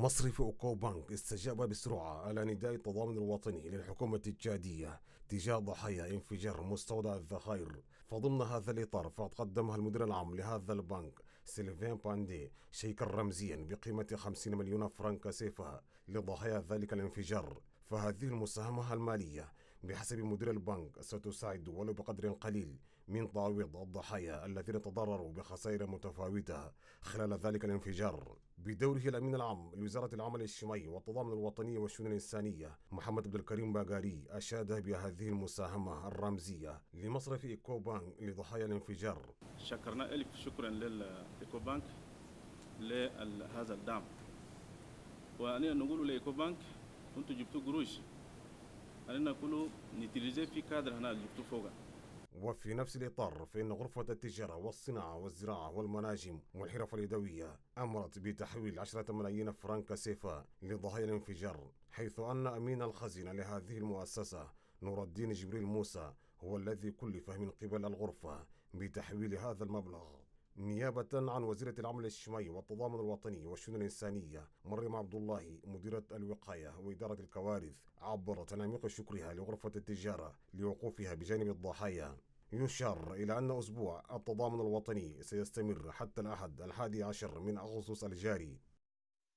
مصرف أوكو بانك استجاب بسرعة على نداء التضامن الوطني للحكومة التشادية تجاه ضحايا انفجار مستودع الذخائر فضمن هذا الإطار فقدمها المدير العام لهذا البنك سيلفين باندي شيكا رمزيا بقيمة 50 مليون فرنك سيفا لضحايا ذلك الانفجار فهذه المساهمة المالية بحسب مدير البنك ستساعد ولو بقدر قليل من تعويض الضحايا الذين تضرروا بخسائر متفاوتة خلال ذلك الانفجار بدوره الأمين العام لوزارة العمل الاجتماعي والتضامن الوطني والشؤون الإنسانية محمد عبد الكريم باغاري أشاد بهذه المساهمة الرمزية لمصرف إيكو بانك لضحايا الانفجار شكرنا ألف شكرا للإيكو بانك لهذا الدعم وأنا نقول لإيكو بانك أنتم جبتوا قروش في كادر هنا اللي فوقها وفي نفس الإطار فإن غرفة التجارة والصناعة والزراعة والمناجم والحرف اليدوية أمرت بتحويل عشرة ملايين فرنك سيفا لضحايا الانفجار حيث أن أمين الخزينة لهذه المؤسسة نور الدين جبريل موسى هو الذي كلف من قبل الغرفة بتحويل هذا المبلغ نيابة عن وزيرة العمل الاجتماعي والتضامن الوطني والشؤون الإنسانية مريم عبد الله مديرة الوقاية وإدارة الكوارث عبرت عن عميق شكرها لغرفة التجارة لوقوفها بجانب الضحايا يشار إلى أن أسبوع التضامن الوطني سيستمر حتى الأحد الحادي عشر من أغسطس الجاري